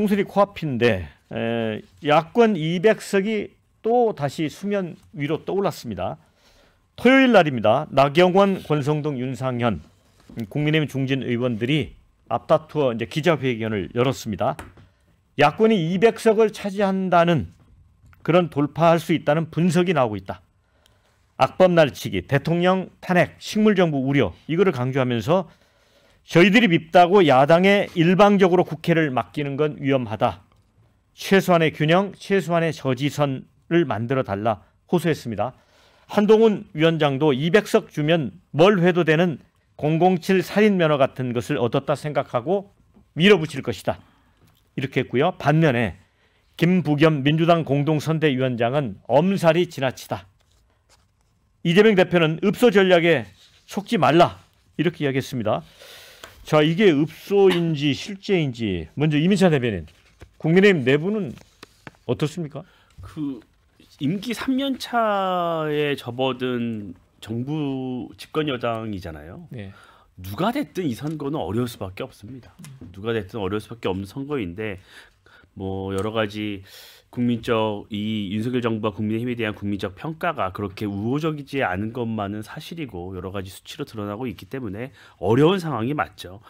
총선이 코앞인데 네. 에, 야권 200석이 또 다시 수면 위로 떠올랐습니다. 토요일 날입니다. 나경원, 권성동, 윤상현 국민의힘 중진 의원들이 앞다투어 이제 기자회견을 열었습니다. 야권이 200석을 차지한다는 그런 돌파할 수 있다는 분석이 나오고 있다. 악법 날치기, 대통령 탄핵, 식물정부 우려 이거를 강조하면서 저희들이 밉다고 야당에 일방적으로 국회를 맡기는 건 위험하다. 최소한의 균형, 최소한의 저지선을 만들어 달라 호소했습니다. 한동훈 위원장도 200석 주면 뭘 해도 되는 007 살인 면허 같은 것을 얻었다 생각하고 밀어붙일 것이다. 이렇게 했고요. 반면에 김부겸 민주당 공동선대위원장은 엄살이 지나치다. 이재명 대표는 읍소 전략에 속지 말라 이렇게 이야기했습니다. 자 이게 읍소인지 실제인지 먼저 이민찬 대변인 국민의힘 내부는 어떻습니까? 그 임기 3년 차에 접어든 정부 집권 여당이잖아요. 네. 누가 됐든 이 선거는 어려울 수밖에 없습니다. 누가 됐든 어려울 수밖에 없는 선거인데 뭐 여러 가지 국민적 이 윤석열 정부와 국민의힘에 대한 국민적 평가가 그렇게 우호적이지 않은 것만은 사실이고 여러 가지 수치로 드러나고 있기 때문에 어려운 상황이 맞죠.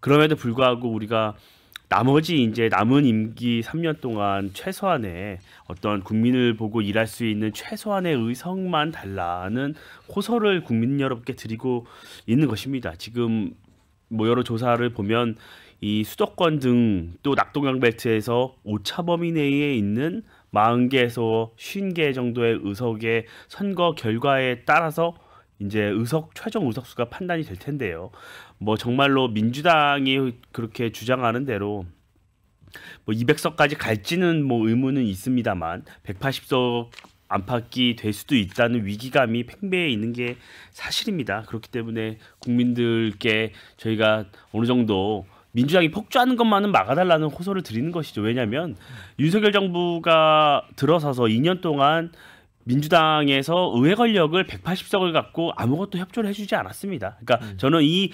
그럼에도 불구하고 우리가 나머지 이제 남은 임기 3년 동안 최소한의 어떤 국민을 보고 일할 수 있는 최소한의 의석만 달라는 호소를 국민 여러분께 드리고 있는 것입니다. 지금 뭐 여러 조사를 보면 이 수도권 등 또 낙동강 벨트에서 오차 범위 내에 있는 40개에서 50개 정도의 의석의 선거 결과에 따라서 이제 의석 최종 의석수가 판단이 될 텐데요. 뭐 정말로 민주당이 그렇게 주장하는 대로 뭐 200석까지 갈지는 뭐 의문은 있습니다만 180석 안팎이 될 수도 있다는 위기감이 팽배해 있는 게 사실입니다. 그렇기 때문에 국민들께 저희가 어느 정도 민주당이 폭주하는 것만은 막아달라는 호소를 드리는 것이죠. 왜냐하면 윤석열 정부가 들어서서 2년 동안 민주당에서 의회 권력을 180석을 갖고 아무것도 협조를 해주지 않았습니다. 그러니까 음. 저는 이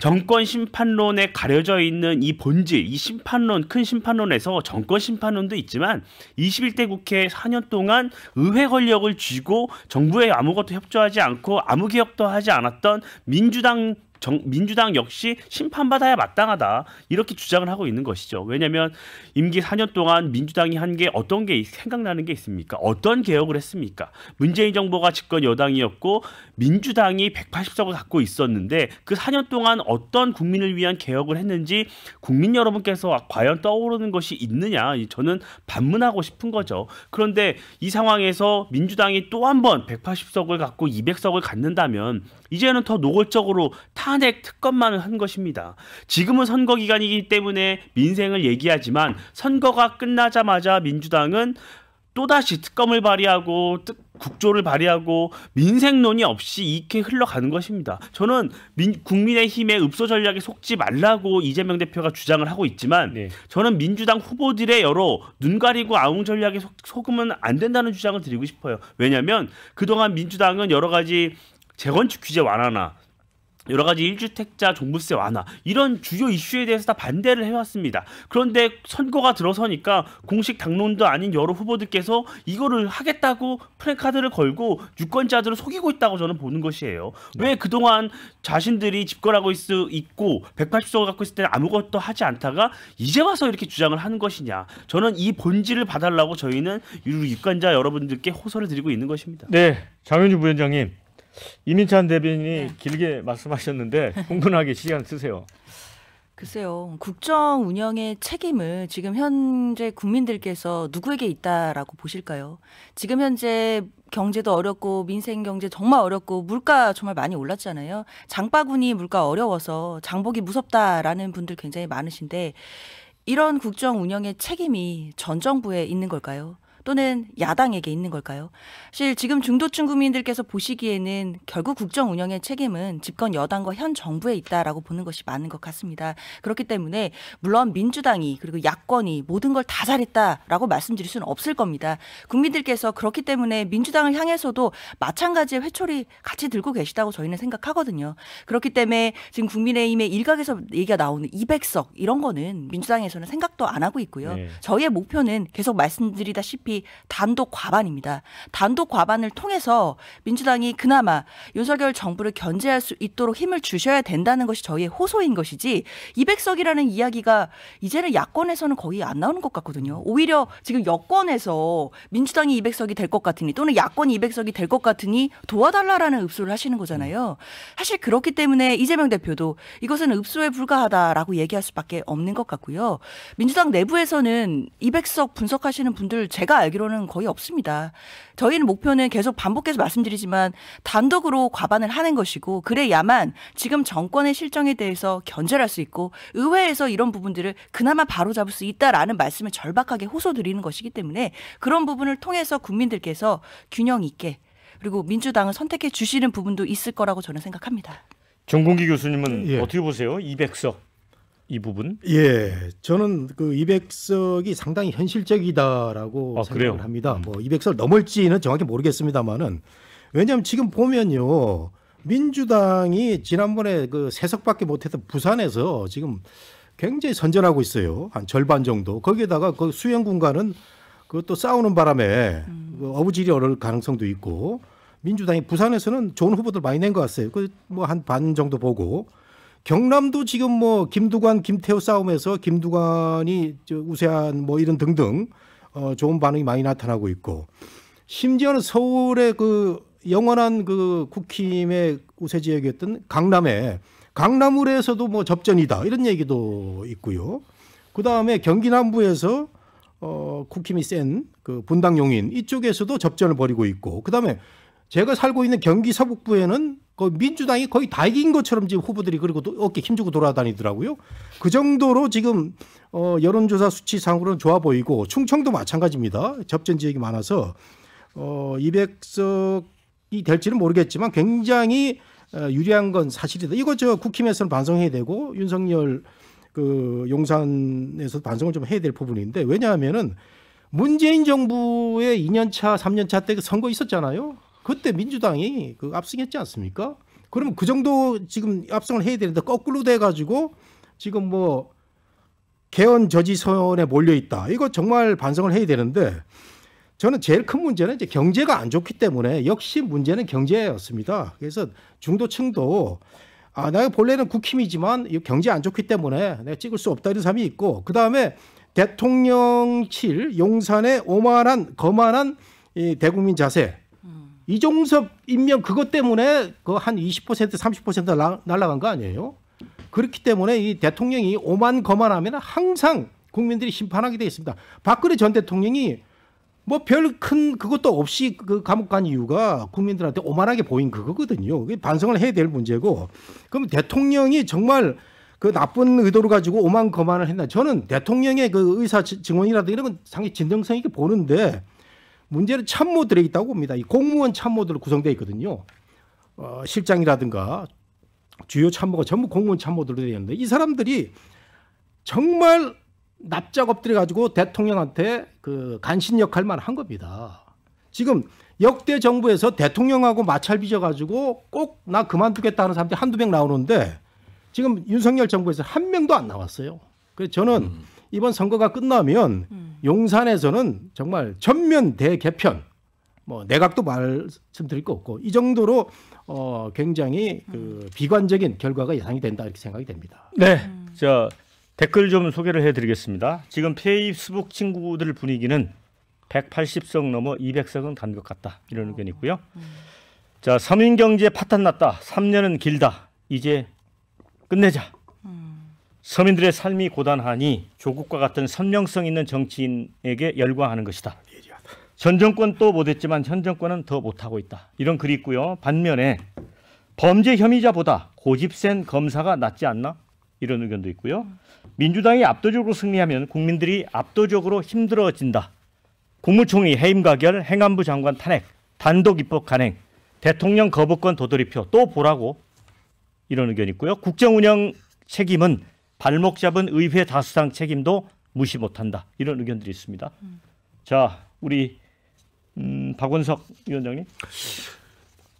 정권 심판론에 가려져 있는 이 본질, 이 심판론, 큰 심판론에서 정권 심판론도 있지만 21대 국회 4년 동안 의회 권력을 쥐고 정부에 아무것도 협조하지 않고 아무 개혁도 하지 않았던 민주당 정, 민주당 역시 심판받아야 마땅하다 이렇게 주장을 하고 있는 것이죠. 왜냐하면 임기 4년 동안 민주당이 한 게 어떤 게 생각나는 게 있습니까? 어떤 개혁을 했습니까? 문재인 정부가 집권 여당이었고 민주당이 180석을 갖고 있었는데 그 4년 동안 어떤 국민을 위한 개혁을 했는지 국민 여러분께서 과연 떠오르는 것이 있느냐 저는 반문하고 싶은 거죠. 그런데 이 상황에서 민주당이 또 한 번 180석을 갖고 200석을 갖는다면 이제는 더 노골적으로 탄 탄핵 특검만을 한 것입니다. 지금은 선거 기간이기 때문에 민생을 얘기하지만 선거가 끝나자마자 민주당은 또다시 특검을 발의하고 국조를 발휘하고 민생론이 없이 이렇게 흘러가는 것입니다. 저는 민, 국민의힘의 읍소 전략에 속지 말라고 이재명 대표가 주장을 하고 있지만 네. 저는 민주당 후보들의 여러 눈 가리고 아웅 전략에 속, 속으면 안 된다는 주장을 드리고 싶어요. 왜냐하면 그동안 민주당은 여러 가지 재건축 규제 완화나 여러 가지 1주택자 종부세 완화 이런 주요 이슈에 대해서 다 반대를 해왔습니다. 그런데 선거가 들어서니까 공식 당론도 아닌 여러 후보들께서 이거를 하겠다고 프래카드를 걸고 유권자들을 속이고 있다고 저는 보는 것이에요. 네. 왜 그동안 자신들이 집권하고 있, 을 있고 180석을 갖고 있을 때는 아무것도 하지 않다가 이제 와서 이렇게 주장을 하는 것이냐. 저는 이 본질을 봐달라고 저희는 유권자 여러분들께 호소를 드리고 있는 것입니다. 네, 장윤주 부위원장님. 이민찬 대변인이 네. 길게 말씀하셨는데 흥분하게 시간 쓰세요. 글쎄요. 국정 운영의 책임을 지금 현재 국민들께서 누구에게 있다라고 보실까요? 지금 현재 경제도 어렵고 민생 경제 정말 어렵고 물가 정말 많이 올랐잖아요. 장바구니 물가 어려워서 장보기 무섭다라는 분들 굉장히 많으신데 이런 국정 운영의 책임이 전 정부에 있는 걸까요? 또는 야당에게 있는 걸까요? 사실 지금 중도층 국민들께서 보시기에는 결국 국정 운영의 책임은 집권 여당과 현 정부에 있다라고 보는 것이 많은 것 같습니다. 그렇기 때문에 물론 민주당이 그리고 야권이 모든 걸 다 잘했다라고 말씀드릴 수는 없을 겁니다. 국민들께서 그렇기 때문에 민주당을 향해서도 마찬가지의 회초리 같이 들고 계시다고 저희는 생각하거든요. 그렇기 때문에 지금 국민의힘의 일각에서 얘기가 나오는 200석 이런 거는 민주당에서는 생각도 안 하고 있고요. 네. 저희의 목표는 계속 말씀드리다시피 단독 과반입니다. 단독 과반을 통해서 민주당이 그나마 윤석열 정부를 견제할 수 있도록 힘을 주셔야 된다는 것이 저희의 호소인 것이지 200석이라는 이야기가 이제는 야권에서는 거의 안 나오는 것 같거든요. 오히려 지금 여권에서 민주당이 200석이 될 것 같으니 또는 야권이 200석이 될 것 같으니 도와달라라는 읍소를 하시는 거잖아요. 사실 그렇기 때문에 이재명 대표도 이것은 읍소에 불과하다라고 얘기할 수밖에 없는 것 같고요. 민주당 내부에서는 200석 분석하시는 분들 제가 알기로는 거의 없습니다. 저희는 목표는 계속 반복해서 말씀드리지만 단독으로 과반을 하는 것이고 그래야만 지금 정권의 실정에 대해서 견제할 수 있고 의회에서 이런 부분들을 그나마 바로잡을 수 있다라는 말씀을 절박하게 호소드리는 것이기 때문에 그런 부분을 통해서 국민들께서 균형 있게 그리고 민주당을 선택해 주시는 부분도 있을 거라고 저는 생각합니다. 정공기 교수님은 예. 어떻게 보세요? 200석. 이 부분? 예, 저는 그 200석이 상당히 현실적이다라고 아, 생각을 그래요? 합니다. 뭐2 0 0석 넘을지는 정확히 모르겠습니다만은 왜냐하면 지금 보면요 민주당이 지난번에 그 세석밖에 못했던 부산에서 지금 굉장히 선전하고 있어요. 한 절반 정도. 거기에다가 그 수영 군가는 그것도 싸우는 바람에 음. 그 어부질이 어를 가능성도 있고 민주당이 부산에서는 좋은 후보들 많이 낸 것 같아요. 그 뭐 한 반 정도 보고 경남도 지금 뭐 김두관 김태호 싸움에서 김두관이 우세한 뭐 이런 등등 어 좋은 반응이 많이 나타나고 있고 심지어는 서울의 그 영원한 그 국힘의 우세 지역이었던 강남에 강남을에서도 뭐 접전이다 이런 얘기도 있고요. 그 다음에 경기 남부에서 어 국힘이 센그 분당 용인 이쪽에서도 접전을 벌이고 있고 그 다음에 제가 살고 있는 경기 서북부에는 그 민주당이 거의 다 이긴 것처럼 지금 후보들이 그리고 또 어깨 힘주고 돌아다니더라고요. 그 정도로 지금 어 여론조사 수치상으로는 좋아 보이고 충청도 마찬가지입니다. 접전 지역이 많아서 어 200석이 될지는 모르겠지만 굉장히 어, 유리한 건 사실이다. 이거 저 국힘에서는 반성해야 되고 윤석열 그 용산에서 반성을 좀 해야 될 부분인데 왜냐하면은 문재인 정부의 2년차, 3년차 때 그 선거 있었잖아요. 그때 민주당이 그 압승했지 않습니까? 그러면 그 정도 지금 압승을 해야 되는데 거꾸로 돼가지고 지금 뭐 개헌 저지선에 몰려 있다. 이거 정말 반성을 해야 되는데 저는 제일 큰 문제는 이제 경제가 안 좋기 때문에 역시 문제는 경제였습니다. 그래서 중도층도 아, 내가 본래는 국힘이지만 경제 안 좋기 때문에 내가 찍을 수 없다 이런 사람이 있고 그 다음에 대통령실 용산의 오만한 거만한 이 대국민 자세 이종섭 임명 그것 때문에 그 한 20% 30% 날라간 거 아니에요? 그렇기 때문에 이 대통령이 오만 거만하면 항상 국민들이 심판하게 되어 있습니다. 박근혜 전 대통령이 뭐 별 큰 그것도 없이 그 감옥 간 이유가 국민들한테 오만하게 보인 그거거든요. 반성을 해야 될 문제고. 그럼 대통령이 정말 그 나쁜 의도를 가지고 오만 거만을 했나? 저는 대통령의 그 의사 증언이라든 이런 건 상당히 진정성 있게 보는데 문제는 참모들에 있다고 봅니다. 이 공무원 참모들로 구성되어 있거든요. 어, 실장이라든가 주요 참모가 전부 공무원 참모들로 되어 있는데 이 사람들이 정말 납작 엎드려 가지고 대통령한테 그 간신 역할만 한 겁니다. 지금 역대 정부에서 대통령하고 마찰 빚어 가지고 꼭 나 그만두겠다 하는 사람들이 한두 명 나오는데 지금 윤석열 정부에서 한 명도 안 나왔어요. 그래서 저는 음. 이번 선거가 끝나면 음. 용산에서는 정말 전면 대개편 뭐 내각도 말씀드릴 거 없고 이 정도로 어 굉장히 그 음. 비관적인 결과가 예상이 된다 이렇게 생각이 됩니다. 네. 자, 음. 댓글 좀 소개를 해 드리겠습니다. 지금 페이스북 친구들 분위기는 180석 넘어 200석은 간 것 같다. 이런 의견이 있고요. 음. 자, 서민 경제 파탄 났다. 3년은 길다. 이제 끝내자. 서민들의 삶이 고단하니 조국과 같은 선명성 있는 정치인에게 열광하는 것이다. 전 정권 또 못했지만 현 정권은 더 못하고 있다. 이런 글이 있고요. 반면에 범죄 혐의자보다 고집 센 검사가 낫지 않나? 이런 의견도 있고요. 민주당이 압도적으로 승리하면 국민들이 압도적으로 힘들어진다. 국무총리 해임 가결, 행안부 장관 탄핵, 단독 입법 간행, 대통령 거부권 도돌이표 또 보라고 이런 의견이 있고요. 국정 운영 책임은 발목 잡은 의회 다수당 책임도 무시 못한다. 이런 의견들이 있습니다. 자, 우리 음, 박원석 위원장님.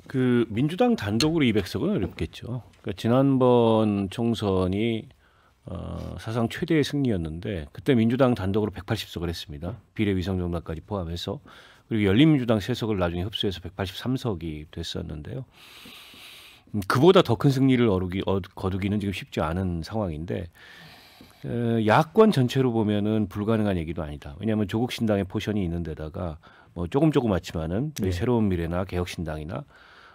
그 민주당 단독으로 200석은 어렵겠죠. 그니까 지난번 총선이 어, 사상 최대의 승리였는데 그때 민주당 단독으로 180석을 했습니다. 비례위성 정당까지 포함해서 그리고 열린민주당 세석을 나중에 흡수해서 183석이 됐었는데요. 음, 그보다 더 큰 승리를 어루기, 어, 거두기는 지금 쉽지 않은 상황인데 야권 전체로 보면은 불가능한 얘기도 아니다. 왜냐하면 조국 신당의 포션이 있는데다가 뭐 조금 조금 맞지만은 네. 새로운 미래나 개혁 신당이나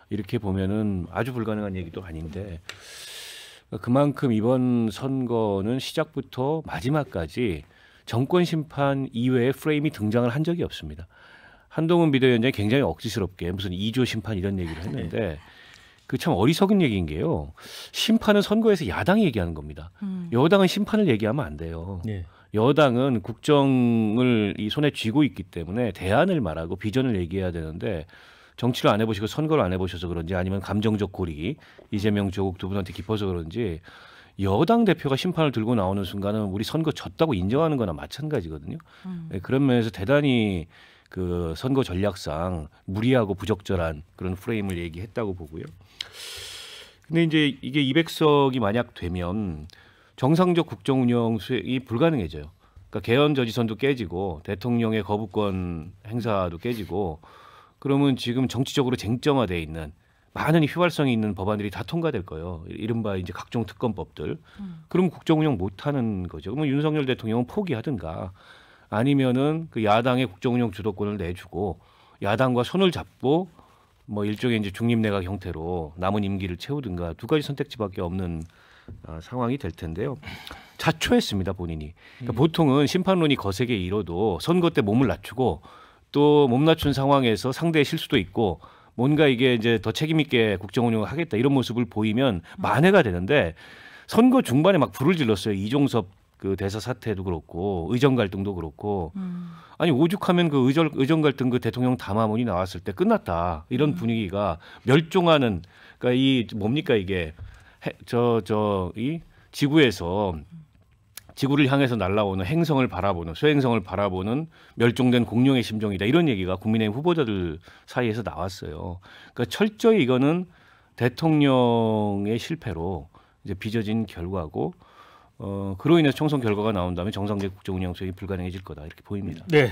이렇게 보면은 아주 불가능한 얘기도 아닌데 그만큼 이번 선거는 시작부터 마지막까지 정권 심판 이외에 프레임이 등장을 한 적이 없습니다. 한동훈 비대위원장이 굉장히 억지스럽게 무슨 이조 심판 이런 얘기를 아, 네. 했는데. 네. 그참 어리석은 얘기인 게요. 심판은 선거에서 야당이 얘기하는 겁니다. 음. 여당은 심판을 얘기하면 안 돼요. 네. 여당은 국정을 이 손에 쥐고 있기 때문에 대안을 말하고 비전을 얘기해야 되는데 정치를 안 해보시고 선거를 안 해보셔서 그런지 아니면 감정적 고리 이재명 조국 두 분한테 깊어서 그런지 여당 대표가 심판을 들고 나오는 순간은 우리 선거 졌다고 인정하는 거나 마찬가지거든요. 음. 네, 그런 면에서 대단히 그 선거 전략상 무리하고 부적절한 그런 프레임을 얘기했다고 보고요. 근데 이제 이게 200석이 만약 되면 정상적 국정 운영 수행이 불가능해져요. 그러니까 개헌 저지선도 깨지고 대통령의 거부권 행사도 깨지고 그러면 지금 정치적으로 쟁점화돼 있는 많은 휘발성이 있는 법안들이 다 통과될 거예요. 이른바 이제 각종 특검법들. 음. 그럼 국정 운영 못 하는 거죠. 그러면 윤석열 대통령은 포기하든가 아니면은 그 야당의 국정운영 주도권을 내주고 야당과 손을 잡고 뭐 일종의 이제 중립내각 형태로 남은 임기를 채우든가 두 가지 선택지밖에 없는 어, 상황이 될 텐데요. 자초했습니다 본인이. 그러니까 음. 보통은 심판론이 거세게 이뤄도 선거 때 몸을 낮추고 또 몸 낮춘 상황에서 상대의 실수도 있고 뭔가 이게 이제 더 책임 있게 국정운영을 하겠다 이런 모습을 보이면 음. 만회가 되는데 선거 중반에 막 불을 질렀어요 이종섭 그 대사 사태도 그렇고 의정 갈등도 그렇고 음. 아니 오죽하면 그 의정, 의정 갈등 그 대통령 담화문이 나왔을 때 끝났다 이런 음. 분위기가 멸종하는 그니까이 뭡니까 이게 저 저 이 지구에서 지구를 향해서 날아오는 행성을 바라보는 소행성을 바라보는 멸종된 공룡의 심정이다 이런 얘기가 국민의 후보자들 사이에서 나왔어요. 그러니까 철저히 이거는 대통령의 실패로 이제 빚어진 결과고 어, 그로 인해서 총선 결과가 나온 다면 정상적 국정 운영 속이 불가능해질 거다 이렇게 보입니다. 네.